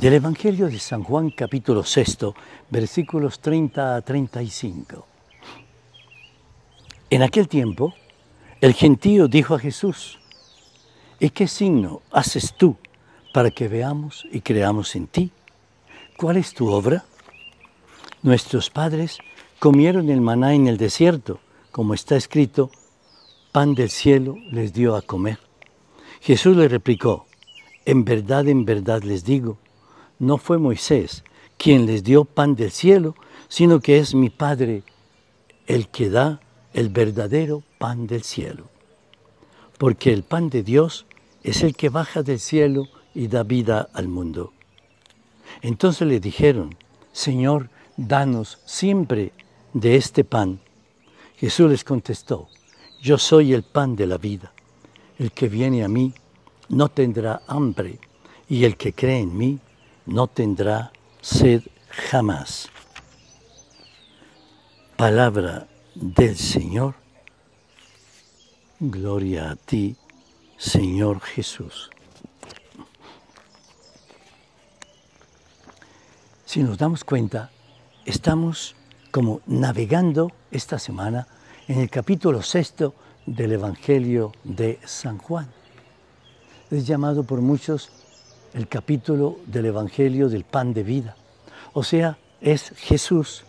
Del Evangelio de San Juan capítulo 6, versículos 30 a 35. En aquel tiempo, el gentío dijo a Jesús, ¿y qué signo haces tú para que veamos y creamos en ti? ¿Cuál es tu obra? Nuestros padres comieron el maná en el desierto, como está escrito, pan del cielo les dio a comer. Jesús le replicó, en verdad, en verdad les digo, no fue Moisés quien les dio pan del cielo, sino que es mi Padre el que da el verdadero pan del cielo. Porque el pan de Dios es el que baja del cielo y da vida al mundo. Entonces le dijeron, Señor, danos siempre de este pan. Jesús les contestó, yo soy el pan de la vida. El que viene a mí no tendrá hambre, y el que cree en mí no tendrá sed jamás. Palabra del Señor. Gloria a ti, Señor Jesús. Si nos damos cuenta, estamos como navegando esta semana en el capítulo sexto del Evangelio de San Juan. Es llamado por muchos el capítulo del Evangelio del pan de vida. O sea, es Jesús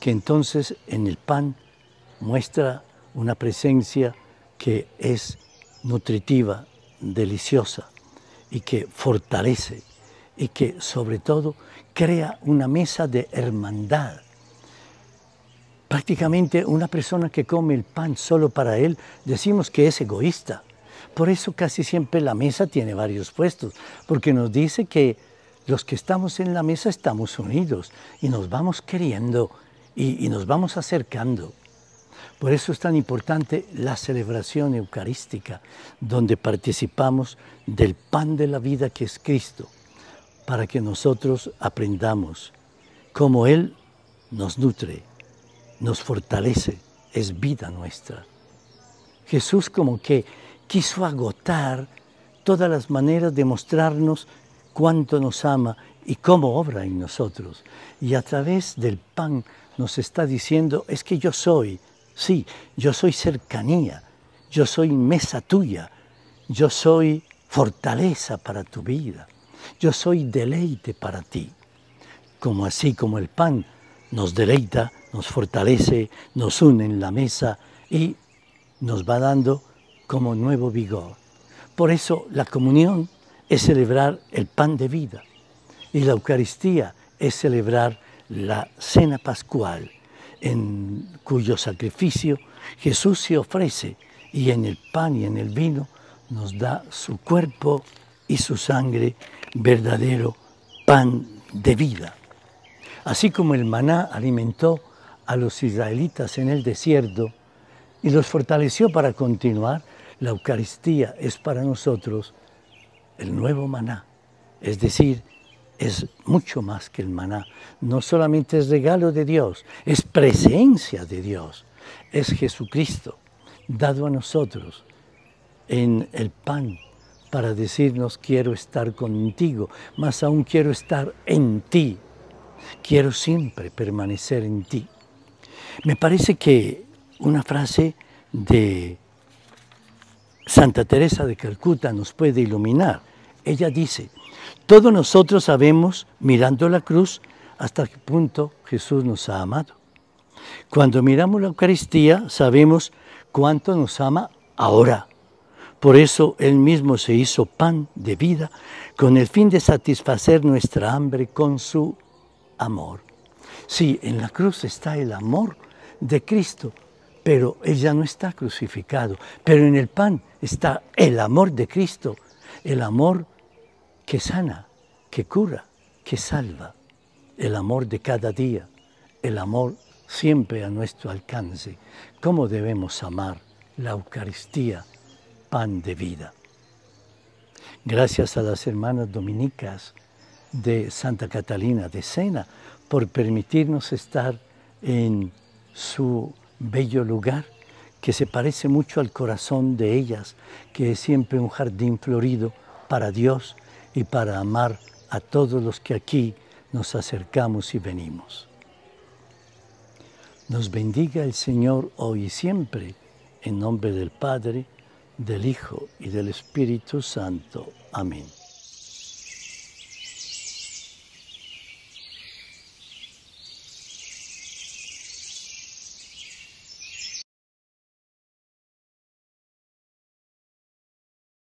que entonces en el pan muestra una presencia que es nutritiva, deliciosa y que fortalece y que sobre todo crea una mesa de hermandad. Prácticamente una persona que come el pan solo para él, decimos que es egoísta, por eso casi siempre la mesa tiene varios puestos, porque nos dice que los que estamos en la mesa estamos unidos y nos vamos queriendo y, nos vamos acercando. Por eso es tan importante la celebración eucarística, donde participamos del pan de la vida que es Cristo, para que nosotros aprendamos cómo Él nos nutre, nos fortalece, es vida nuestra. Jesús como que quiso agotar todas las maneras de mostrarnos cuánto nos ama y cómo obra en nosotros. Y a través del pan nos está diciendo, es que yo soy, sí, yo soy cercanía, yo soy mesa tuya, yo soy fortaleza para tu vida, yo soy deleite para ti. Como así como el pan nos deleita, nos fortalece, nos une en la mesa y nos va dando como nuevo vigor. Por eso la comunión es celebrar el pan de vida y la Eucaristía es celebrar la cena pascual, en cuyo sacrificio Jesús se ofrece y en el pan y en el vino nos da su cuerpo y su sangre, verdadero pan de vida. Así como el maná alimentó a los israelitas en el desierto y los fortaleció para continuar, la Eucaristía es para nosotros el nuevo maná, es decir, es mucho más que el maná. No solamente es regalo de Dios, es presencia de Dios. Es Jesucristo dado a nosotros en el pan para decirnos quiero estar contigo, más aún quiero estar en ti. Quiero siempre permanecer en ti. Me parece que una frase de Santa Teresa de Calcuta nos puede iluminar. Ella dice, todos nosotros sabemos, mirando la cruz, hasta qué punto Jesús nos ha amado. Cuando miramos la Eucaristía, sabemos cuánto nos ama ahora. Por eso Él mismo se hizo pan de vida con el fin de satisfacer nuestra hambre con su amor. Sí, en la cruz está el amor de Cristo pero ella no está crucificado. Pero en el pan está el amor de Cristo, el amor que sana, que cura, que salva, el amor de cada día, el amor siempre a nuestro alcance. ¿Cómo debemos amar la Eucaristía, pan de vida? Gracias a las hermanas dominicas de Santa Catalina de Sena por permitirnos estar en su bello lugar que se parece mucho al corazón de ellas, que es siempre un jardín florido para Dios y para amar a todos los que aquí nos acercamos y venimos. Nos bendiga el Señor hoy y siempre, en nombre del Padre, del Hijo y del Espíritu Santo. Amén.